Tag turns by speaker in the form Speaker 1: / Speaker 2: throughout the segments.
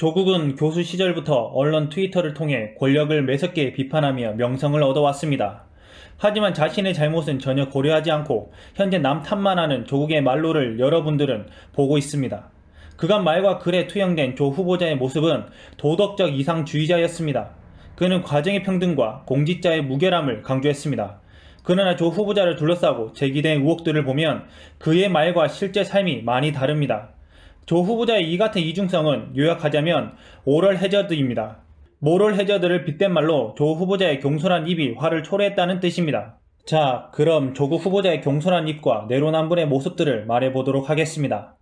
Speaker 1: 조국은 교수 시절부터 언론 트위터를 통해 권력을 매섭게 비판하며 명성을 얻어왔습니다. 하지만 자신의 잘못은 전혀 고려하지 않고 현재 남 탓만 하는 조국의 말로를 여러분들은 보고 있습니다. 그간 말과 글에 투영된 조 후보자의 모습은 도덕적 이상주의자였습니다. 그는 과정의 평등과 공직자의 무결함을 강조했습니다. 그러나 조 후보자를 둘러싸고 제기된 의혹들을 보면 그의 말과 실제 삶이 많이 다릅니다. 조 후보자의 이 같은 이중성은 요약하자면 오럴 해저드입니다. 모럴 해저드를 빗댄 말로 조 후보자의 경솔한 입이 화를 초래했다는 뜻입니다. 자, 그럼 조국 후보자의 경솔한 입과 내로남불의 모습들을 말해보도록 하겠습니다.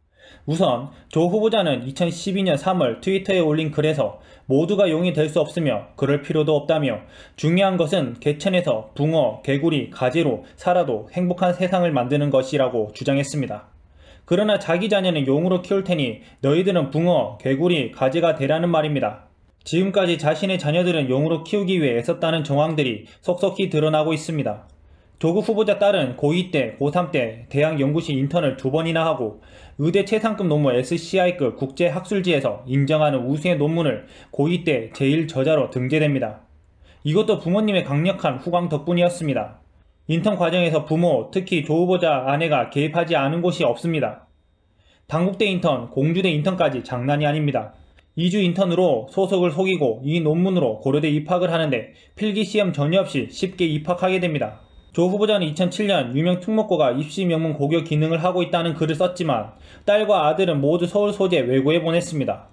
Speaker 1: 우선 조 후보자는 2012년 3월 트위터에 올린 글에서 모두가 용이 될 수 없으며 그럴 필요도 없다며 중요한 것은 개천에서 붕어, 개구리, 가지로 살아도 행복한 세상을 만드는 것이라고 주장했습니다. 그러나 자기 자녀는 용으로 키울 테니 너희들은 붕어, 개구리, 가지가 되라는 말입니다. 지금까지 자신의 자녀들은 용으로 키우기 위해 애썼다는 정황들이 속속히 드러나고 있습니다. 조국 후보자 딸은 고2 때, 고3 때 대학 연구실 인턴을 두 번이나 하고 의대 최상급 논문 SCI급 국제학술지에서 인정하는 우수의 논문을 고2 때 제1저자로 등재됩니다. 이것도 부모님의 강력한 후광 덕분이었습니다. 인턴 과정에서 부모, 특히 조후보자 아내가 개입하지 않은 곳이 없습니다. 당국대 인턴, 공주대 인턴까지 장난이 아닙니다. 2주 인턴으로 소속을 속이고 이 논문으로 고려대 입학을 하는데 필기 시험 전혀 없이 쉽게 입학하게 됩니다. 조 후보자는 2007년 유명 특목고가 입시 명문 고교 기능을 하고 있다는 글을 썼지만 딸과 아들은 모두 서울 소재 외고에 보냈습니다.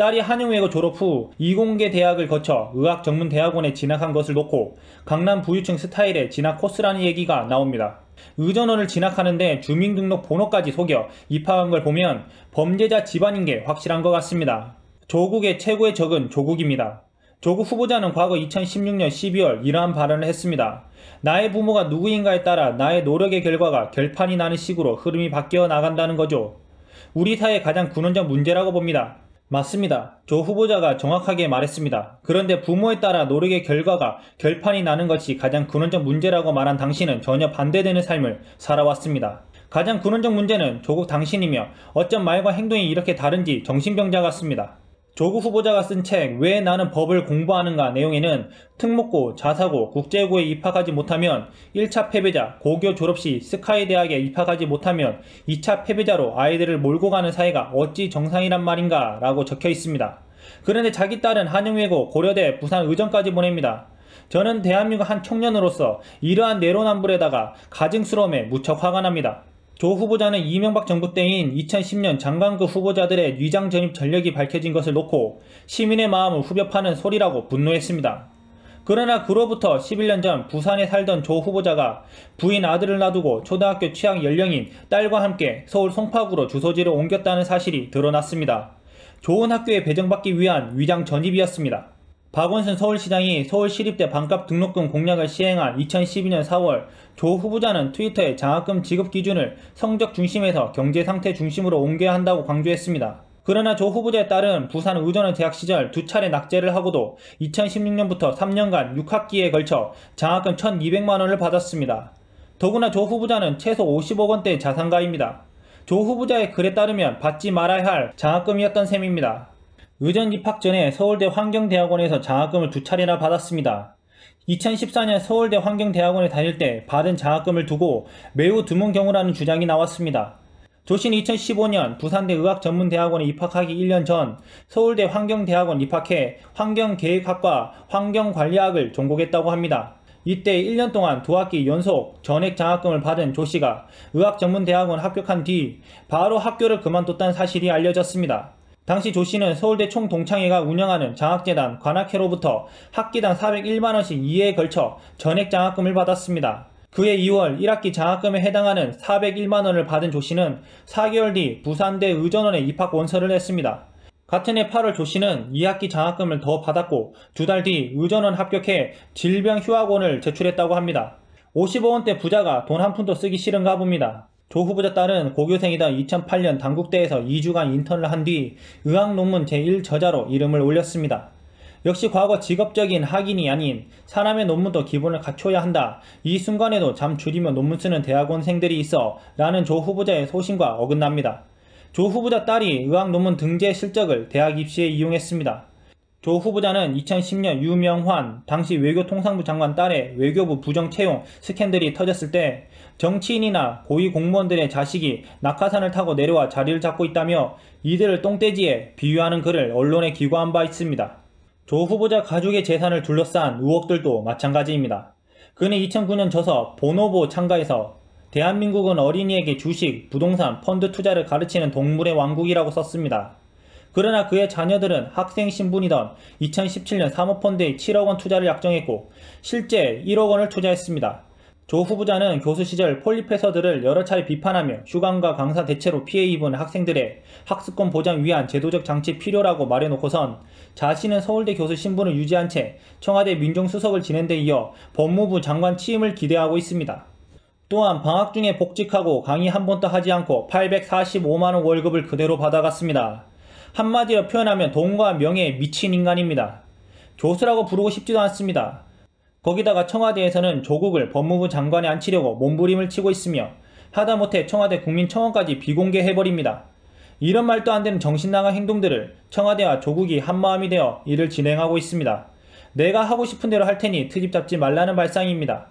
Speaker 1: 딸이 한영외고 졸업 후 이공계 대학을 거쳐 의학 전문 대학원에 진학한 것을 놓고 강남 부유층 스타일의 진학 코스라는 얘기가 나옵니다. 의전원을 진학하는데 주민등록 번호까지 속여 입학한 걸 보면 범죄자 집안인 게 확실한 것 같습니다. 조국의 최고의 적은 조국입니다. 조국 후보자는 과거 2016년 12월 이러한 발언을 했습니다. 나의 부모가 누구인가에 따라 나의 노력의 결과가 결판이 나는 식으로 흐름이 바뀌어 나간다는 거죠. 우리 사회 의 가장 근원적 문제라고 봅니다. 맞습니다. 조 후보자가 정확하게 말했습니다. 그런데 부모에 따라 노력의 결과가 결판이 나는 것이 가장 근원적 문제라고 말한 당신은 전혀 반대되는 삶을 살아왔습니다. 가장 근원적 문제는 조국 당신이며 어쩜 말과 행동이 이렇게 다른지 정신병자 같습니다. 조국 후보자가 쓴 책 왜 나는 법을 공부하는가 내용에는 특목고, 자사고, 국제고에 입학하지 못하면 1차 패배자, 고교 졸업 시 스카이 대학에 입학하지 못하면 2차 패배자로 아이들을 몰고 가는 사회가 어찌 정상이란 말인가 라고 적혀 있습니다. 그런데 자기 딸은 한영외고, 고려대, 부산 의전까지 보냅니다. 저는 대한민국 한 청년으로서 이러한 내로남불에다가 가증스러움에 무척 화가 납니다. 조 후보자는 이명박 정부 때인 2010년 장관급 후보자들의 위장 전입 전력이 밝혀진 것을 놓고 시민의 마음을 후벼파는 소리라고 분노했습니다. 그러나 그로부터 11년 전 부산에 살던 조 후보자가 부인 아들을 놔두고 초등학교 취향 연령인 딸과 함께 서울 송파구로 주소지를 옮겼다는 사실이 드러났습니다. 좋은 학교에 배정받기 위한 위장 전입이었습니다. 박원순 서울시장이 서울시립대 반값 등록금 공약을 시행한 2012년 4월 조 후보자는 트위터에 장학금 지급 기준을 성적 중심에서 경제 상태 중심으로 옮겨야 한다고 강조했습니다. 그러나 조 후보자에 따른 부산 의전원 대학 시절 두 차례 낙제를 하고도 2016년부터 3년간 6학기에 걸쳐 장학금 1,200만원을 받았습니다. 더구나 조 후보자는 최소 50억 원대 자산가입니다. 조 후보자의 글에 따르면 받지 말아야 할 장학금이었던 셈입니다. 의전 입학 전에 서울대 환경대학원에서 장학금을 두 차례나 받았습니다. 2014년 서울대 환경대학원에 다닐 때 받은 장학금을 두고 매우 드문 경우라는 주장이 나왔습니다. 조 씨는 2015년 부산대 의학전문대학원에 입학하기 1년 전 서울대 환경대학원 입학해 환경계획학과 환경관리학을 전공했다고 합니다. 이때 1년 동안 두 학기 연속 전액 장학금을 받은 조씨가 의학전문대학원 합격한 뒤 바로 학교를 그만뒀다는 사실이 알려졌습니다. 당시 조 씨는 서울대 총동창회가 운영하는 장학재단 관악회로부터 학기당 401만원씩 2회에 걸쳐 전액 장학금을 받았습니다. 그해 2월 1학기 장학금에 해당하는 401만원을 받은 조 씨는 4개월 뒤 부산대 의전원에 입학 원서를 냈습니다. 같은 해 8월 조 씨는 2학기 장학금을 더 받았고 두 달 뒤 의전원 합격해 질병휴학원을 제출했다고 합니다. 55원대 부자가 돈 한 푼도 쓰기 싫은가 봅니다. 조 후보자 딸은 고교생이던 2008년 당국대에서 2주간 인턴을 한 뒤 의학 논문 제1저자로 이름을 올렸습니다. 역시 과거 직업적인 학인이 아닌 사람의 논문도 기본을 갖춰야 한다. 이 순간에도 잠 줄이며 논문 쓰는 대학원생들이 있어 라는 조 후보자의 소신과 어긋납니다. 조 후보자 딸이 의학 논문 등재 실적을 대학 입시에 이용했습니다. 조 후보자는 2010년 유명환 당시 외교통상부 장관 딸의 외교부 부정 채용 스캔들이 터졌을 때 정치인이나 고위 공무원들의 자식이 낙하산을 타고 내려와 자리를 잡고 있다며 이들을 똥돼지에 비유하는 글을 언론에 기고한 바 있습니다. 조 후보자 가족의 재산을 둘러싼 의혹들도 마찬가지입니다. 그는 2009년 저서 보노보 참가에서 대한민국은 어린이에게 주식, 부동산, 펀드 투자를 가르치는 동물의 왕국이라고 썼습니다. 그러나 그의 자녀들은 학생 신분이던 2017년 사모펀드에 7억 원 투자를 약정했고 실제 1억 원을 투자했습니다. 조 후보자는 교수 시절 폴리페서들을 여러 차례 비판하며 휴강과 강사 대체로 피해 입은 학생들의 학습권 보장 위한 제도적 장치 필요라고 말해놓고선 자신은 서울대 교수 신분을 유지한 채 청와대 민정수석을 지낸 데 이어 법무부 장관 취임을 기대하고 있습니다. 또한 방학 중에 복직하고 강의 한 번도 하지 않고 845만원 월급을 그대로 받아갔습니다. 한마디로 표현하면 돈과 명예에 미친 인간입니다. 조수라고 부르고 싶지도 않습니다. 거기다가 청와대에서는 조국을 법무부 장관에 앉히려고 몸부림을 치고 있으며 하다못해 청와대 국민청원까지 비공개해버립니다. 이런 말도 안 되는 정신나간 행동들을 청와대와 조국이 한마음이 되어 일을 진행하고 있습니다. 내가 하고 싶은 대로 할 테니 트집 잡지 말라는 발상입니다.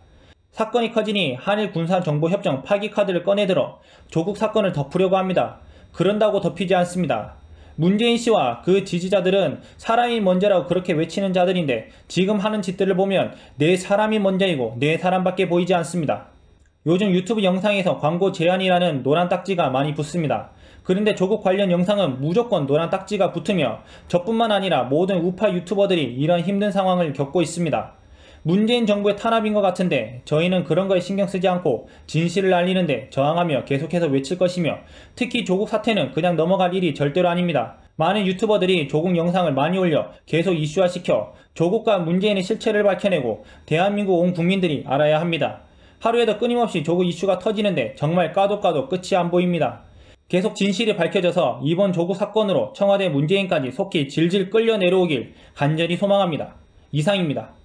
Speaker 1: 사건이 커지니 한일 군사정보협정 파기 카드를 꺼내들어 조국 사건을 덮으려고 합니다. 그런다고 덮이지 않습니다. 문재인 씨와 그 지지자들은 사람이 먼저라고 그렇게 외치는 자들인데 지금 하는 짓들을 보면 내 사람이 먼저이고 내 사람밖에 보이지 않습니다. 요즘 유튜브 영상에서 광고 제한이라는 노란 딱지가 많이 붙습니다. 그런데 조국 관련 영상은 무조건 노란 딱지가 붙으며 저뿐만 아니라 모든 우파 유튜버들이 이런 힘든 상황을 겪고 있습니다. 문재인 정부의 탄압인 것 같은데 저희는 그런 거에 신경 쓰지 않고 진실을 알리는데 저항하며 계속해서 외칠 것이며 특히 조국 사태는 그냥 넘어갈 일이 절대로 아닙니다. 많은 유튜버들이 조국 영상을 많이 올려 계속 이슈화시켜 조국과 문재인의 실체를 밝혀내고 대한민국 온 국민들이 알아야 합니다. 하루에도 끊임없이 조국 이슈가 터지는데 정말 까도까도 끝이 안 보입니다. 계속 진실이 밝혀져서 이번 조국 사건으로 청와대 문재인까지 속히 질질 끌려 내려오길 간절히 소망합니다. 이상입니다.